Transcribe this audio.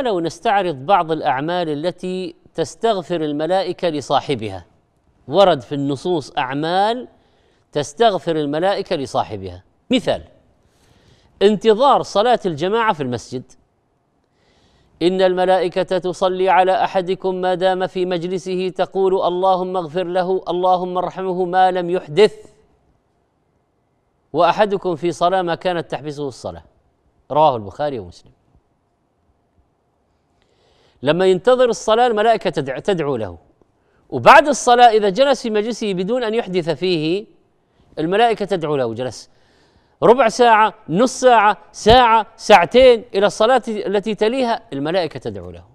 ولو نستعرض بعض الاعمال التي تستغفر الملائكه لصاحبها ورد في النصوص اعمال تستغفر الملائكه لصاحبها مثال انتظار صلاه الجماعه في المسجد ان الملائكه تصلي على احدكم ما دام في مجلسه تقول اللهم اغفر له اللهم ارحمه ما لم يحدث واحدكم في صلاه ما كانت تحبسه الصلاه رواه البخاري ومسلم لما ينتظر الصلاة الملائكة تدعو له وبعد الصلاة إذا جلس في مجلسه بدون أن يحدث فيه الملائكة تدعو له جلس ربع ساعة نص ساعة ساعة ساعتين إلى الصلاة التي تليها الملائكة تدعو له